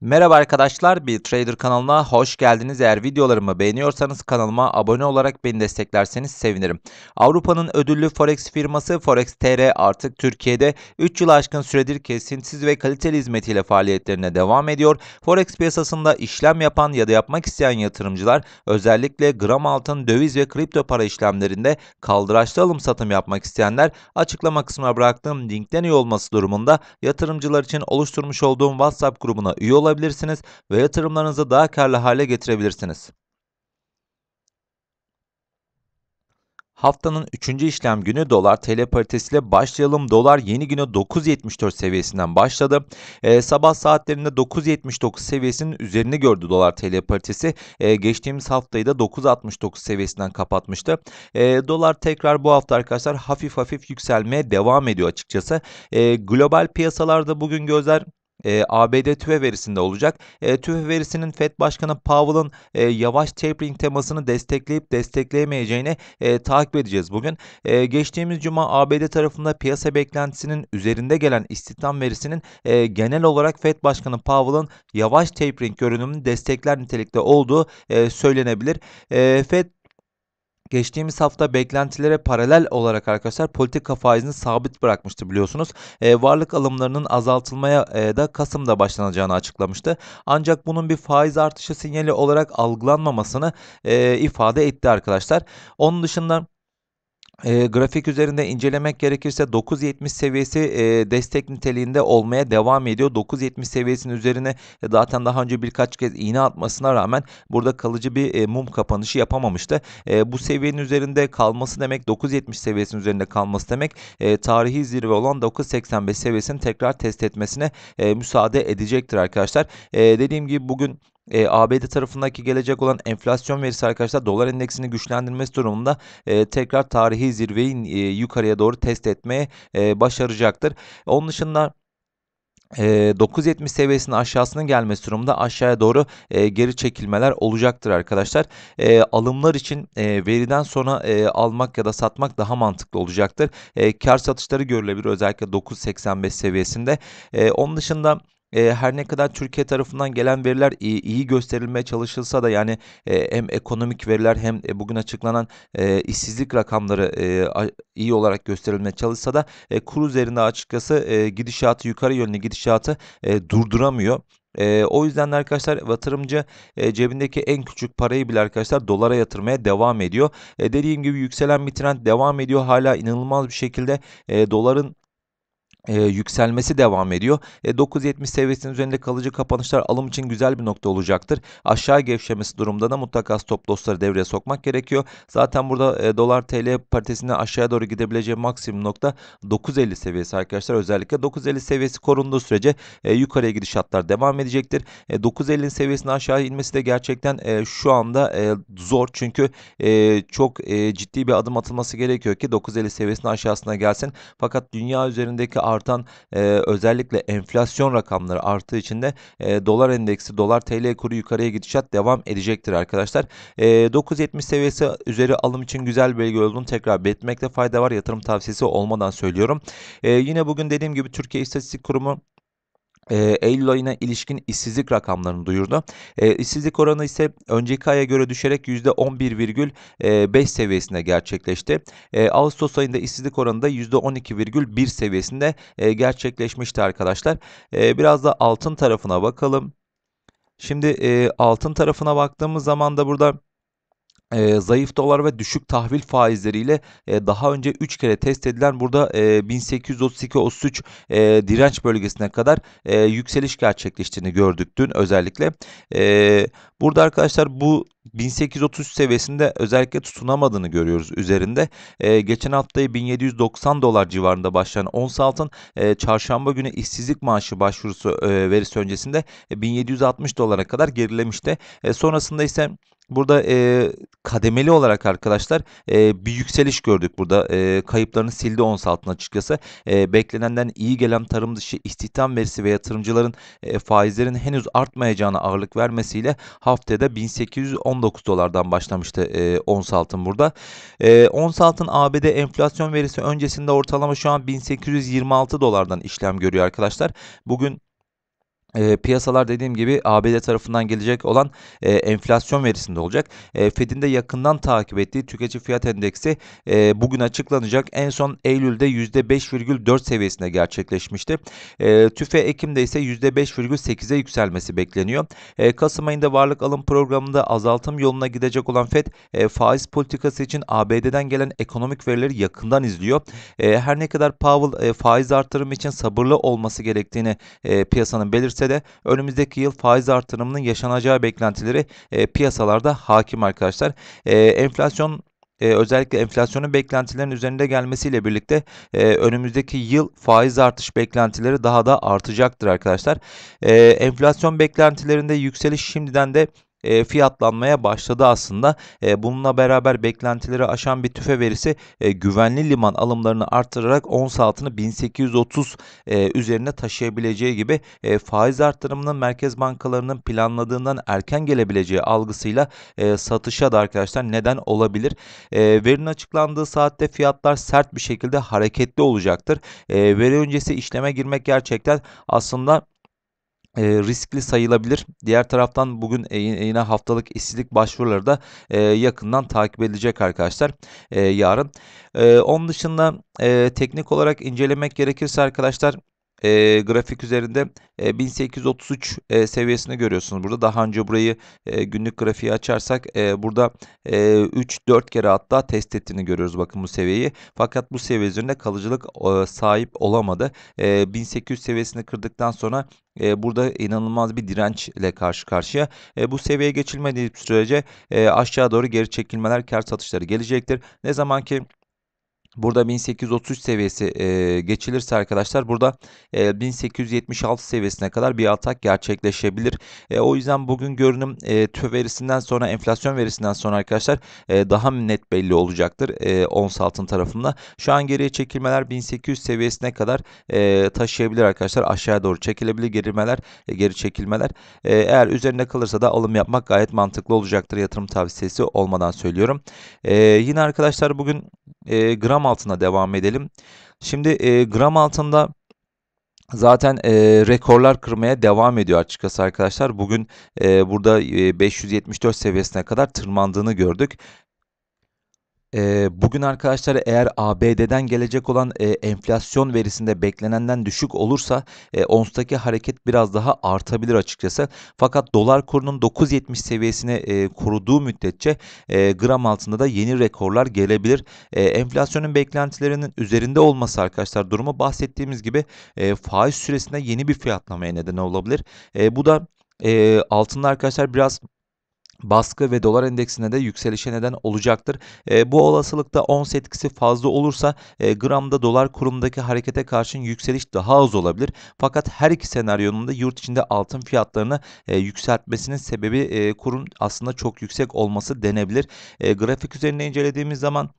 Merhaba arkadaşlar, bir Trader kanalına hoş geldiniz. Eğer videolarımı beğeniyorsanız kanalıma abone olarak beni desteklerseniz sevinirim. Avrupa'nın ödüllü Forex firması Forex TR artık Türkiye'de 3 yıl aşkın süredir kesintisiz ve kaliteli hizmetiyle faaliyetlerine devam ediyor. Forex piyasasında işlem yapan ya da yapmak isteyen yatırımcılar özellikle gram altın, döviz ve kripto para işlemlerinde kaldıraçlı alım satım yapmak isteyenler açıklama kısmına bıraktığım linkten üye olması durumunda yatırımcılar için oluşturmuş olduğum WhatsApp grubuna üye olabilirsiniz ve yatırımlarınızı daha karlı hale getirebilirsiniz. Haftanın 3. işlem günü dolar TL paritesiyle başlayalım. Dolar yeni güne 9.74 seviyesinden başladı. Ee, sabah saatlerinde 9.79 seviyesinin üzerine gördü dolar TL paritesi. Ee, geçtiğimiz haftayı da 9.69 seviyesinden kapatmıştı. Ee, dolar tekrar bu hafta arkadaşlar hafif hafif yükselmeye devam ediyor açıkçası. Ee, global piyasalarda bugün gözler e, ABD TÜFE verisinde olacak. E, TÜFE verisinin FED Başkanı Powell'ın e, yavaş tapering temasını destekleyip destekleyemeyeceğini e, takip edeceğiz bugün. E, geçtiğimiz cuma ABD tarafında piyasa beklentisinin üzerinde gelen istihdam verisinin e, genel olarak FED Başkanı Powell'ın yavaş tapering görünümünü destekler nitelikte olduğu e, söylenebilir. E, FED Geçtiğimiz hafta beklentilere paralel olarak arkadaşlar politika faizini sabit bırakmıştı biliyorsunuz. E, varlık alımlarının azaltılmaya e, da Kasım'da başlanacağını açıklamıştı. Ancak bunun bir faiz artışı sinyali olarak algılanmamasını e, ifade etti arkadaşlar. Onun dışında e, grafik üzerinde incelemek gerekirse 9.70 seviyesi e, destek niteliğinde olmaya devam ediyor. 9.70 seviyesinin üzerine e, zaten daha önce birkaç kez iğne atmasına rağmen burada kalıcı bir e, mum kapanışı yapamamıştı. E, bu seviyenin üzerinde kalması demek 9.70 seviyesinin üzerinde kalması demek e, tarihi zirve olan 9.85 seviyesini tekrar test etmesine e, müsaade edecektir arkadaşlar. E, dediğim gibi bugün e, ee, ABD tarafındaki gelecek olan enflasyon verisi arkadaşlar dolar endeksini güçlendirmesi durumunda e, tekrar tarihi zirveyi e, yukarıya doğru test etmeye e, başaracaktır. Onun dışında 9.70 e, seviyesinin aşağısına gelmesi durumunda aşağıya doğru e, geri çekilmeler olacaktır arkadaşlar. E, alımlar için e, veriden sonra e, almak ya da satmak daha mantıklı olacaktır. E, kar satışları görülebilir özellikle 9.85 seviyesinde. E, onun dışında e, her ne kadar Türkiye tarafından gelen veriler iyi, iyi gösterilmeye çalışılsa da yani e, hem ekonomik veriler hem e, bugün açıklanan e, işsizlik rakamları e, a, iyi olarak gösterilmeye çalışsa da e, kur üzerinde açıkçası e, gidişatı yukarı yönlü gidişatı e, durduramıyor. E, o yüzden de arkadaşlar yatırımcı e, cebindeki en küçük parayı bile arkadaşlar dolara yatırmaya devam ediyor. E, dediğim gibi yükselen bir trend devam ediyor. Hala inanılmaz bir şekilde e, doların e, yükselmesi devam ediyor. E, ee, 970 seviyesinin üzerinde kalıcı kapanışlar alım için güzel bir nokta olacaktır. Aşağı gevşemesi durumda da mutlaka stop lossları devreye sokmak gerekiyor. Zaten burada e, dolar TL paritesinde aşağıya doğru gidebileceği maksimum nokta 950 seviyesi arkadaşlar. Özellikle 950 seviyesi korunduğu sürece e, yukarıya gidişatlar devam edecektir. E, 950'nin seviyesine aşağı inmesi de gerçekten e, şu anda e, zor çünkü e, çok e, ciddi bir adım atılması gerekiyor ki 950 seviyesinin aşağısına gelsin. Fakat dünya üzerindeki artan e, özellikle enflasyon rakamları arttığı için de e, dolar endeksi, dolar TL kuru yukarıya gidişat devam edecektir arkadaşlar. E, 9.70 seviyesi üzeri alım için güzel bölge olduğunu tekrar belirtmekte fayda var. Yatırım tavsiyesi olmadan söylüyorum. E, yine bugün dediğim gibi Türkiye İstatistik Kurumu Eylül ayına ilişkin işsizlik rakamlarını duyurdu. E, işsizlik oranı ise önceki aya göre düşerek %11,5 seviyesinde gerçekleşti. E, Ağustos ayında işsizlik oranı da %12,1 seviyesinde e, gerçekleşmişti arkadaşlar. E, biraz da altın tarafına bakalım. Şimdi e, altın tarafına baktığımız zaman da burada e, zayıf dolar ve düşük tahvil faizleriyle e, daha önce 3 kere test edilen burada e, 1832-33 e, direnç bölgesine kadar e, yükseliş gerçekleştiğini gördük dün özellikle. E, burada arkadaşlar bu 1830 seviyesinde özellikle tutunamadığını görüyoruz üzerinde. E, geçen haftayı 1790 dolar civarında başlayan ons altın e, çarşamba günü işsizlik maaşı başvurusu e, verisi öncesinde e, 1760 dolara kadar gerilemişti. E, sonrasında ise Burada e, kademeli olarak arkadaşlar e, bir yükseliş gördük burada. E, kayıplarını sildi ons altın açıkçası. E, beklenenden iyi gelen tarım dışı istihdam verisi ve yatırımcıların e, faizlerin henüz artmayacağına ağırlık vermesiyle haftada 1819 dolardan başlamıştı e, ons altın burada. E, ons altın ABD enflasyon verisi öncesinde ortalama şu an 1826 dolardan işlem görüyor arkadaşlar. Bugün e, piyasalar dediğim gibi ABD tarafından gelecek olan e, enflasyon verisinde olacak. E, Fed'in de yakından takip ettiği tüketici fiyat endeksi e, bugün açıklanacak. En son Eylül'de %5,4 seviyesine gerçekleşmişti. E, TÜFE Ekim'de ise %5,8'e yükselmesi bekleniyor. E, Kasım ayında varlık alım programında azaltım yoluna gidecek olan Fed e, faiz politikası için ABD'den gelen ekonomik verileri yakından izliyor. E, her ne kadar Powell e, faiz artırımı için sabırlı olması gerektiğini e, piyasanın belirse görülse de önümüzdeki yıl faiz artırımının yaşanacağı beklentileri e, piyasalarda hakim arkadaşlar. E, enflasyon ee, özellikle enflasyonun beklentilerin üzerinde gelmesiyle birlikte e, önümüzdeki yıl faiz artış beklentileri daha da artacaktır arkadaşlar. E, enflasyon beklentilerinde yükseliş şimdiden de e, fiyatlanmaya başladı aslında. E, bununla beraber beklentileri aşan bir tüfe verisi e, güvenli liman alımlarını arttırarak ons altını 1830 e, üzerine taşıyabileceği gibi e, faiz arttırımının merkez bankalarının planladığından erken gelebileceği algısıyla e, satışa da arkadaşlar neden olabilir. E, verinin açıklandığı saatte fiyatlar sert bir şekilde hareketli olacaktır. E, veri öncesi işleme girmek gerçekten aslında e, riskli sayılabilir. Diğer taraftan bugün e, yine haftalık işsizlik başvuruları da e, yakından takip edilecek arkadaşlar e, yarın. E, onun dışında e, teknik olarak incelemek gerekirse arkadaşlar e, grafik üzerinde e, 1833 e, seviyesini görüyorsunuz. Burada daha önce burayı e, günlük grafiği açarsak e, burada e, 3-4 kere hatta test ettiğini görüyoruz bakın bu seviyeyi. Fakat bu seviye üzerinde kalıcılık e, sahip olamadı. E, 1800 seviyesini kırdıktan sonra e, burada inanılmaz bir dirençle karşı karşıya. E, bu seviyeye geçilmediği sürece e, aşağı doğru geri çekilmeler kar satışları gelecektir. Ne zaman ki Burada 1833 seviyesi e, geçilirse arkadaşlar burada e, 1876 seviyesine kadar bir atak gerçekleşebilir. E, o yüzden bugün görünüm e, tüv verisinden sonra enflasyon verisinden sonra arkadaşlar e, daha net belli olacaktır e, ons altın tarafında. Şu an geriye çekilmeler 1800 seviyesine kadar e, taşıyabilir arkadaşlar. Aşağıya doğru çekilebilir gerimeler, e, geri çekilmeler. E, eğer üzerinde kalırsa da alım yapmak gayet mantıklı olacaktır. Yatırım tavsiyesi olmadan söylüyorum. E, yine arkadaşlar bugün e, gram altına devam edelim. Şimdi e, gram altında Zaten e, rekorlar kırmaya devam ediyor açıkçası arkadaşlar. Bugün e, burada e, 574 seviyesine kadar tırmandığını gördük. Ee, bugün arkadaşlar eğer ABD'den gelecek olan e, enflasyon verisinde beklenenden düşük olursa e, onstaki hareket biraz daha artabilir açıkçası. Fakat dolar kurunun 9.70 seviyesine koruduğu müddetçe e, gram altında da yeni rekorlar gelebilir. E, enflasyonun beklentilerinin üzerinde olması arkadaşlar durumu bahsettiğimiz gibi faiz süresinde yeni bir fiyatlamaya neden olabilir. bu da altında arkadaşlar biraz baskı ve dolar endeksine de yükselişe neden olacaktır. E, bu olasılıkta ons etkisi fazla olursa e, gramda dolar kurumdaki harekete karşın yükseliş daha az olabilir. Fakat her iki senaryonun da yurt içinde altın fiyatlarını e, yükseltmesinin sebebi e, kurun aslında çok yüksek olması denebilir. E, grafik üzerinde incelediğimiz zaman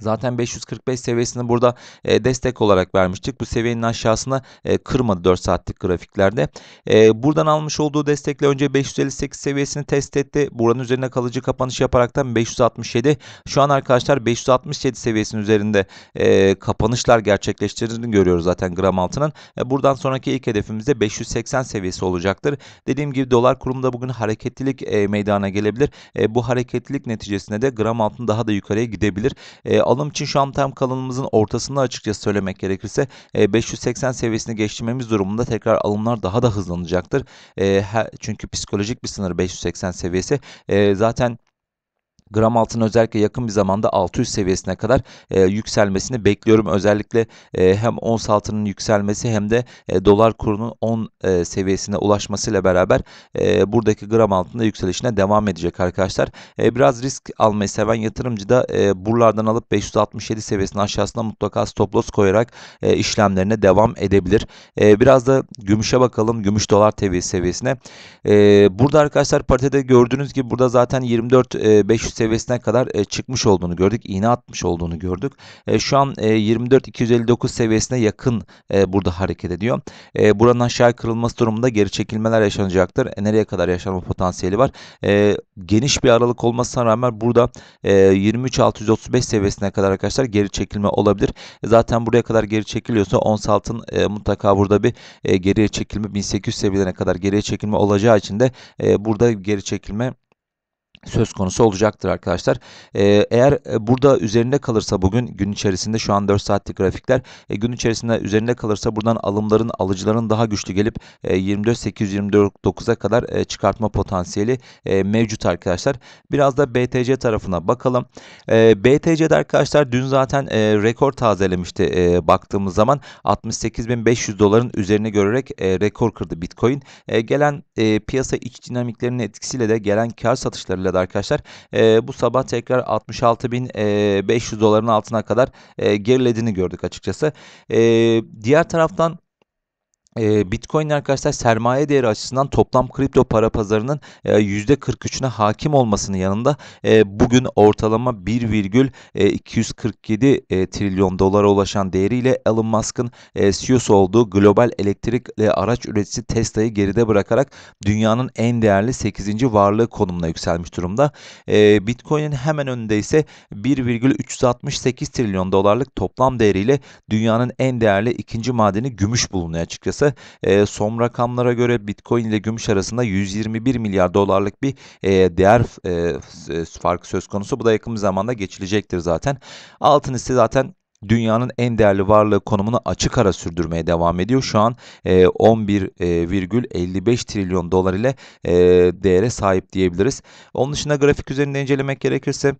Zaten 545 seviyesini burada e, destek olarak vermiştik. Bu seviyenin aşağısına e, kırmadı 4 saatlik grafiklerde. E, buradan almış olduğu destekle önce 558 seviyesini test etti. Buranın üzerine kalıcı kapanış yaparaktan 567. Şu an arkadaşlar 567 seviyesinin üzerinde e, kapanışlar gerçekleştirdiğini görüyoruz zaten gram altının. E, buradan sonraki ilk hedefimiz de 580 seviyesi olacaktır. Dediğim gibi dolar kurumunda bugün hareketlilik e, meydana gelebilir. E, bu hareketlilik neticesinde de gram altın daha da yukarıya gidebilir. E, alım için şu an tam kanalımızın ortasında açıkçası söylemek gerekirse 580 e, seviyesini geçtiğimiz durumunda tekrar alımlar daha da hızlanacaktır. E, çünkü psikolojik bir sınır 580 seviyesi. E, zaten gram altın özellikle yakın bir zamanda 600 seviyesine kadar e, yükselmesini bekliyorum. Özellikle e, hem ons altının yükselmesi hem de e, dolar kurunun 10 e, seviyesine ulaşmasıyla beraber e, buradaki gram altında yükselişine devam edecek arkadaşlar. E, biraz risk almayı seven yatırımcı da e, buralardan alıp 567 seviyesinin aşağısına mutlaka stop loss koyarak e, işlemlerine devam edebilir. E, biraz da gümüşe bakalım. Gümüş dolar TV seviyesine. E, burada arkadaşlar paritede gördüğünüz gibi burada zaten 24 e, 500 seviyesine kadar e, çıkmış olduğunu gördük. İğne atmış olduğunu gördük. E, şu an e, 24-259 seviyesine yakın e, burada hareket ediyor. E, buranın aşağı kırılması durumunda geri çekilmeler yaşanacaktır. E, nereye kadar yaşanma potansiyeli var? E, geniş bir aralık olmasına rağmen burada e, 23-635 seviyesine kadar arkadaşlar geri çekilme olabilir. E, zaten buraya kadar geri çekiliyorsa ons altın e, mutlaka burada bir e, geriye çekilme 1800 seviyelerine kadar geriye çekilme olacağı için de e, burada geri çekilme söz konusu olacaktır arkadaşlar. Ee, eğer e, burada üzerinde kalırsa bugün gün içerisinde şu an 4 saatlik grafikler e, gün içerisinde üzerinde kalırsa buradan alımların alıcıların daha güçlü gelip e, 24.829'a kadar e, çıkartma potansiyeli e, mevcut arkadaşlar. Biraz da BTC tarafına bakalım. E, BTC'de arkadaşlar dün zaten e, rekor tazelemişti e, baktığımız zaman 68.500 doların üzerine görerek e, rekor kırdı Bitcoin. E, gelen e, piyasa iç dinamiklerinin etkisiyle de gelen kar satışlarıyla lirada arkadaşlar. E, bu sabah tekrar 66.500 e, doların altına kadar e, gerilediğini gördük açıkçası. E, diğer taraftan e, ee, Bitcoin arkadaşlar sermaye değeri açısından toplam kripto para pazarının e, %43'üne hakim olmasının yanında e, bugün ortalama 1,247 e, e, trilyon dolara ulaşan değeriyle Elon Musk'ın CEO'su olduğu global elektrikli araç üreticisi Tesla'yı geride bırakarak dünyanın en değerli 8. varlığı konumuna yükselmiş durumda. Bitcoin'in hemen önünde ise 1,368 trilyon dolarlık toplam değeriyle dünyanın en değerli ikinci madeni gümüş bulunuyor açıkçası ise e, son rakamlara göre Bitcoin ile gümüş arasında 121 milyar dolarlık bir e, değer e, e, farkı söz konusu. Bu da yakın bir zamanda geçilecektir zaten. Altın ise zaten dünyanın en değerli varlığı konumunu açık ara sürdürmeye devam ediyor. Şu an 11,55 e, e, trilyon dolar ile değere sahip diyebiliriz. Onun dışında grafik üzerinde incelemek gerekirse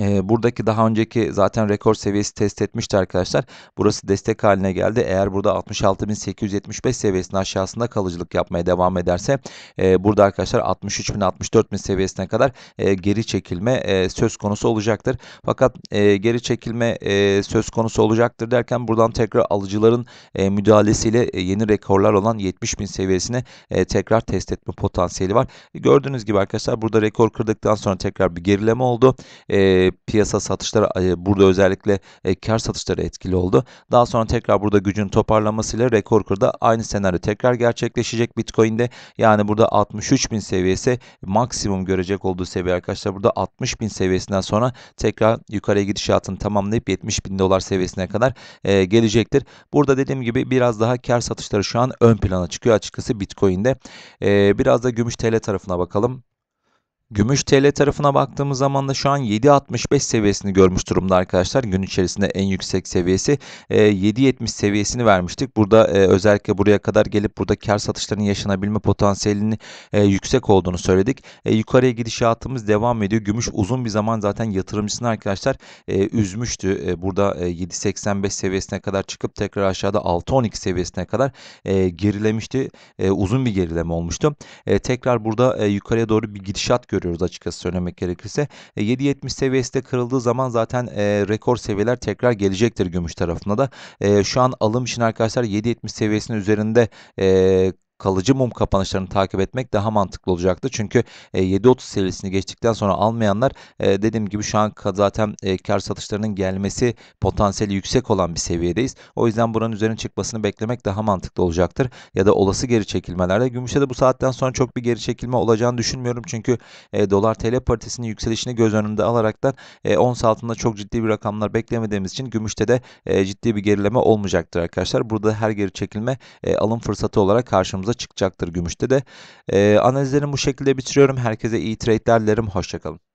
ee, buradaki daha önceki zaten rekor seviyesi test etmişti arkadaşlar. Burası destek haline geldi. Eğer burada 66.875 seviyesinin aşağısında kalıcılık yapmaya devam ederse e, burada arkadaşlar 63.000-64.000 seviyesine kadar e, geri çekilme e, söz konusu olacaktır. Fakat geri çekilme söz konusu olacaktır derken buradan tekrar alıcıların müdahalesiyle yeni rekorlar olan 70.000 seviyesine tekrar test etme potansiyeli var. Gördüğünüz gibi arkadaşlar burada rekor kırdıktan sonra tekrar bir gerileme oldu. Eee ee, piyasa satışları e, burada özellikle e, kar satışları etkili oldu. Daha sonra tekrar burada gücün toparlanmasıyla rekor kırda aynı senaryo tekrar gerçekleşecek Bitcoin'de. Yani burada 63 bin seviyesi maksimum görecek olduğu seviye arkadaşlar. Burada 60 bin seviyesinden sonra tekrar yukarıya gidişatını tamamlayıp 70 bin dolar seviyesine kadar e, gelecektir. Burada dediğim gibi biraz daha kar satışları şu an ön plana çıkıyor açıkçası Bitcoin'de. E, biraz da gümüş TL tarafına bakalım. Gümüş TL tarafına baktığımız zaman da şu an 7.65 seviyesini görmüş durumda arkadaşlar. Gün içerisinde en yüksek seviyesi 7.70 e, seviyesini vermiştik. Burada e, özellikle buraya kadar gelip burada kar satışlarının yaşanabilme potansiyelinin e, yüksek olduğunu söyledik. Yukarıya gidişatımız devam ediyor. Gümüş uzun bir zaman zaten yatırımcısını arkadaşlar üzmüştü. Burada 7.85 seviyesine kadar çıkıp tekrar aşağıda 6.12 seviyesine kadar gerilemişti. Uzun bir gerileme olmuştu. Tekrar burada yukarıya doğru bir gidişat görüyoruz görüyoruz açıkçası söylemek gerekirse. E, 7.70 seviyesi de kırıldığı zaman zaten e, rekor seviyeler tekrar gelecektir gümüş tarafında da. E, şu an alım için arkadaşlar 7.70 seviyesinin üzerinde e, kalıcı mum kapanışlarını takip etmek daha mantıklı olacaktı. Çünkü 7.30 e, seviyesini geçtikten sonra almayanlar e, dediğim gibi şu an zaten e, kar satışlarının gelmesi potansiyeli yüksek olan bir seviyedeyiz. O yüzden buranın üzerine çıkmasını beklemek daha mantıklı olacaktır. Ya da olası geri çekilmelerde. Gümüşte de bu saatten sonra çok bir geri çekilme olacağını düşünmüyorum. Çünkü dolar TL paritesinin yükselişini göz önünde alarak alaraktan ons altında çok ciddi bir rakamlar beklemediğimiz için gümüşte de ciddi bir gerileme olmayacaktır arkadaşlar. Burada her geri çekilme alım fırsatı olarak karşımıza karşımıza çıkacaktır gümüşte de. E, analizlerimi bu şekilde bitiriyorum. Herkese iyi trade'ler dilerim. Hoşçakalın.